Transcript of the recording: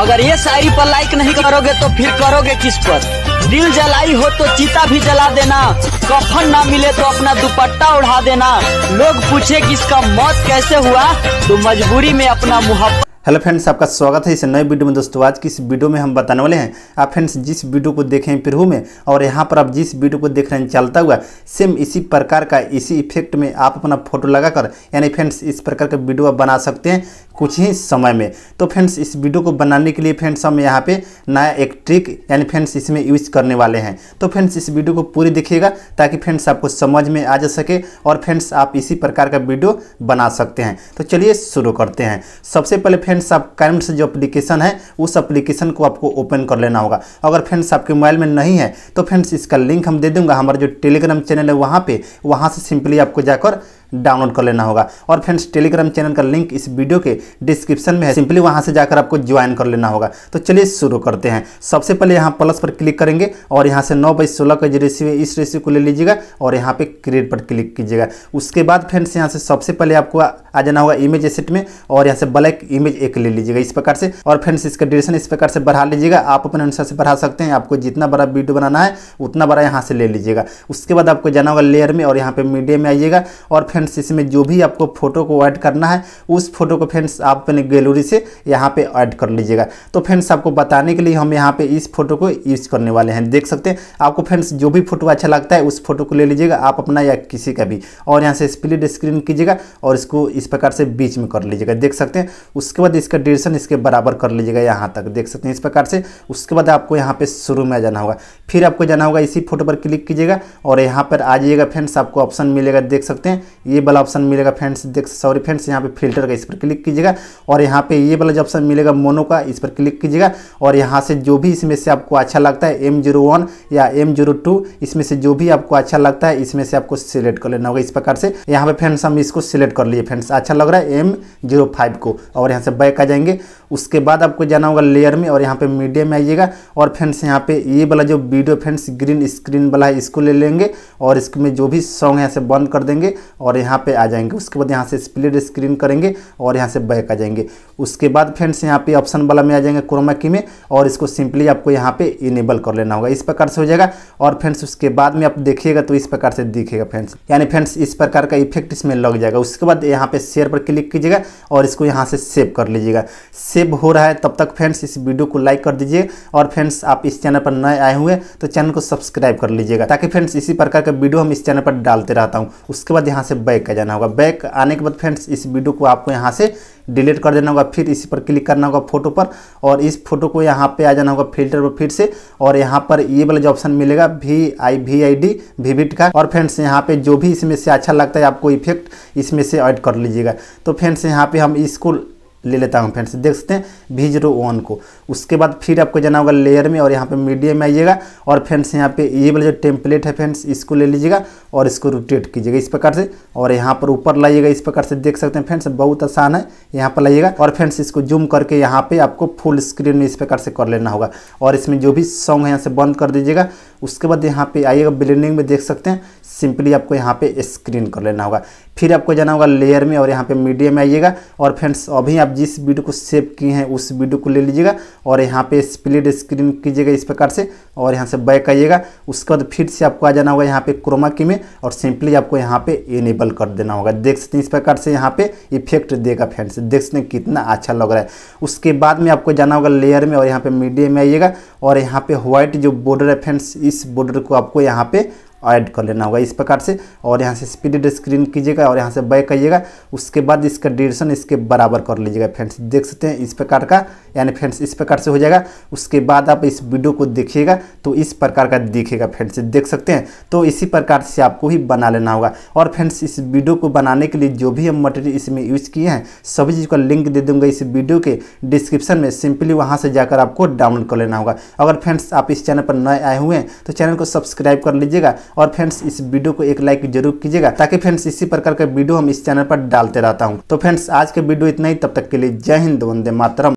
अगर ये शायरी पर लाइक नहीं करोगे तो फिर करोगे किस पर दिल जलाई हो तो चीता भी जला देना कफन ना मिले तो अपना दुपट्टा उड़ा देना लोग पूछे कि इसका मौत कैसे हुआ तो मजबूरी में अपना मुहब्बत हेलो फ्रेंड्स आपका स्वागत है इस नए वीडियो में दोस्तों आज की इस वीडियो में हम बताने वाले हैं आप फ्रेंड्स जिस वीडियो को देखें हैं पिरहू में और यहाँ पर आप जिस वीडियो को देख रहे हैं चलता हुआ सेम इसी प्रकार का इसी इफेक्ट में आप अपना फोटो लगाकर यानी फ्रेंड्स इस प्रकार का वीडियो आप बना सकते हैं कुछ ही समय में तो फ्रेंड्स इस वीडियो को बनाने के लिए फ्रेंड्स हम यहाँ पे नया एक ट्रिक यानी फ्रेंड्स इसमें यूज करने वाले हैं तो फ्रेंड्स इस वीडियो को पूरी देखिएगा ताकि फ्रेंड्स आपको समझ में आ जा सके और फ्रेंड्स आप इसी प्रकार का वीडियो बना सकते हैं तो चलिए शुरू करते हैं सबसे पहले फ्रेंड्स फ्रेंड्स आप कर्म्स जो अप्लीकेशन है उस अप्लीकेशन को आपको ओपन कर लेना होगा अगर फ्रेंड्स आपके मोबाइल में नहीं है तो फ्रेंड्स इसका लिंक हम दे दूंगा हमारा जो टेलीग्राम चैनल है वहाँ पर वहाँ से सिंपली आपको जाकर डाउनलोड कर लेना होगा और फ्रेंड्स टेलीग्राम चैनल का लिंक इस वीडियो के डिस्क्रिप्शन में है सिंपली वहाँ से जाकर आपको ज्वाइन कर लेना होगा तो चलिए शुरू करते हैं सबसे पहले यहाँ प्लस पर क्लिक करेंगे और यहाँ से नौ बाई सोलह का जो रेसिव इस रेसिव को ले लीजिएगा और यहाँ पर क्रिएट पर क्लिक कीजिएगा उसके बाद फ्रेंड्स यहाँ से सबसे पहले आपको आ जाना होगा इमेज एसेट में और यहाँ से ब्लैक इमेज एक ले लीजिएगा इस प्रकार से और फ्रेंड्स इसका ड्यूरेशन इस प्रकार से बढ़ा लीजिएगा आप अपने अनुसार से बढ़ा सकते हैं आपको जितना बड़ा वीडियो बनाना है उतना बड़ा यहाँ से ले लीजिएगा उसके बाद आपको जाना होगा लेयर में और यहाँ पर मीडियम में आइएगा और फ्रेंड्स इसमें जो भी आपको फ़ोटो को ऐड करना है उस फोटो को फ्रेंड्स आप अपने गैलरी से यहाँ पे ऐड कर लीजिएगा तो फ्रेंड्स आपको बताने के लिए हम यहाँ पे इस फोटो को यूज़ करने वाले हैं देख सकते हैं आपको फ्रेंड्स जो भी फोटो अच्छा लगता है उस फोटो को ले लीजिएगा आप अपना या किसी का भी और यहाँ से स्प्लिट स्क्रीन कीजिएगा और इसको इस प्रकार से बीच में कर लीजिएगा देख सकते हैं उसके बाद इसका डिशन इसके बराबर कर लीजिएगा यहाँ तक देख सकते हैं इस प्रकार से उसके बाद आपको यहाँ पे शुरू में जाना होगा फिर आपको जाना होगा इसी फोटो पर क्लिक कीजिएगा और यहाँ पर आ जाइएगा फ्रेंड्स आपको ऑप्शन मिलेगा देख सकते हैं ये वाला ऑप्शन मिलेगा फ्रेंड्स देख सॉरी फ्रेंड्स यहाँ पे फिल्टर का इस पर क्लिक कीजिएगा और यहाँ पे ये वाला जो ऑप्शन मिलेगा मोनो का इस पर क्लिक कीजिएगा और यहाँ से जो भी इसमें से आपको अच्छा लगता है एम जीरो वन या एम जीरो टू इसमें से जो भी आपको अच्छा लगता है इसमें से आपको सिलेक्ट कर लेना होगा इस प्रकार से यहाँ पे फ्रेंड्स हम इसको सिलेक्ट कर लिए फ्रेंड्स अच्छा लग रहा है एम जीरो फाइव को और यहाँ से बैक आ जाएंगे उसके बाद आपको जाना होगा लेयर में और यहाँ पे मीडियम में आइएगा और फ्रेंड्स यहाँ पे ये वाला जो वीडियो फ्रेंड्स ग्रीन स्क्रीन वाला है इसको ले लेंगे और इसमें जो भी सॉन्ग यहाँ से बंद कर देंगे और और यहाँ पे आ जाएंगे उसके बाद यहाँ से स्प्लिट स्क्रीन करेंगे और यहाँ से बैक आ जाएंगे उसके बाद फ्रेंड्स यहाँ पे ऑप्शन वाला में आ जाएंगे क्रोमा की में और इसको सिंपली आपको यहाँ पे इनेबल कर लेना होगा इस प्रकार से हो जाएगा और फ्रेंड्स उसके बाद में आप देखिएगा तो इस प्रकार से दिखेगा फ्रेंड्स यानी फ्रेंड्स इस प्रकार का इफेक्ट इसमें लग जाएगा उसके बाद यहाँ पे शेयर पर क्लिक कीजिएगा और इसको यहाँ से सेव कर लीजिएगा सेव हो रहा है तब तक फ्रेंड्स इस वीडियो को लाइक कर दीजिए और फ्रेंड्स आप इस चैनल पर नए आए हुए तो चैनल को सब्सक्राइब कर लीजिएगा ताकि फ्रेंड्स इसी प्रकार का वीडियो हम इस चैनल पर डालते रहता हूँ उसके बाद यहाँ से बैक आ जाना होगा बैक आने के बाद फ्रेंड्स इस वीडियो को आपको यहाँ से डिलीट कर देना होगा फिर इसी पर क्लिक करना होगा फोटो पर और इस फोटो को यहाँ पे आ जाना होगा फिल्टर पर फिर से और यहाँ पर ये वाला जो ऑप्शन मिलेगा V I V I D वीविट का और फ्रेंड्स यहाँ पे जो भी इसमें से अच्छा लगता है आपको इफेक्ट इसमें से ऐड कर लीजिएगा तो फ्रेंड्स यहाँ पे हम इसको ले लेता हूँ फ्रेंड्स देख सकते हैं वी जीरो वन को उसके बाद फिर आपको जाना होगा लेयर में और यहाँ पे मीडियम में आइएगा और फ्रेंड्स यहाँ पे ये वाला जो टेम्पलेट है फ्रेंड्स इसको ले लीजिएगा और इसको रोटेट कीजिएगा इस प्रकार से और यहाँ पर ऊपर लाइएगा इस प्रकार से देख सकते हैं फ्रेंड्स बहुत आसान है यहाँ पर लाइएगा और फ्रेंड्स इसको जूम करके यहाँ पर आपको फुल स्क्रीन में इस प्रकार से कर लेना होगा और इसमें जो भी सॉन्ग है यहाँ से बंद कर दीजिएगा उसके बाद यहाँ पे आइएगा ब्लेंडिंग में देख सकते हैं सिंपली आपको यहाँ पे स्क्रीन कर लेना होगा फिर आपको जाना होगा लेयर में और यहाँ पे मीडिया में आइएगा और फ्रेंड्स अभी आप जिस वीडियो को सेव किए हैं उस वीडियो को ले लीजिएगा और यहाँ पे स्प्लिट स्क्रीन कीजिएगा इस प्रकार से और यहाँ से बैक आइएगा उसके बाद फिर से आपको आ जाना होगा यहाँ पे क्रोमा की में और सिंपली आपको यहाँ पे इनेबल कर देना होगा देख सकते हैं इस प्रकार से यहाँ पे इफेक्ट देगा फ्रेंड्स देख सकते हैं कितना अच्छा लग रहा है उसके बाद में आपको जाना होगा लेयर में और यहाँ पे मीडिया में आइएगा और यहाँ पे व्हाइट जो बॉर्डर है फ्रेंड्स इस बॉर्डर को आपको यहाँ पे ऐड कर लेना होगा इस प्रकार से और यहाँ से स्पीड स्क्रीन कीजिएगा और यहाँ से बैक करिएगा उसके बाद इसका ड्यूरेशन इसके बराबर कर लीजिएगा फ्रेंड्स देख सकते हैं इस प्रकार का यानी फ्रेंड्स इस प्रकार से हो जाएगा उसके बाद आप इस वीडियो को देखिएगा तो इस प्रकार का दिखेगा फ्रेंड्स देख सकते हैं तो इसी प्रकार से आपको ही बना लेना होगा और फ्रेंड्स इस वीडियो को बनाने के लिए जो भी हम मटेरियल इसमें यूज किए हैं सभी चीज़ का लिंक दे दूंगा इस वीडियो के डिस्क्रिप्शन में सिंपली वहाँ से जाकर आपको डाउनलोड कर लेना होगा अगर फ्रेंड्स आप इस चैनल पर नए आए हुए हैं तो चैनल को सब्सक्राइब कर लीजिएगा और फ्रेंड्स इस वीडियो को एक लाइक जरूर कीजिएगा ताकि फ्रेंड्स इसी प्रकार का वीडियो हम इस चैनल पर डालते रहता हूँ तो फ्रेंड्स आज के वीडियो इतना ही तब तक के लिए जय हिंद वंदे मातरम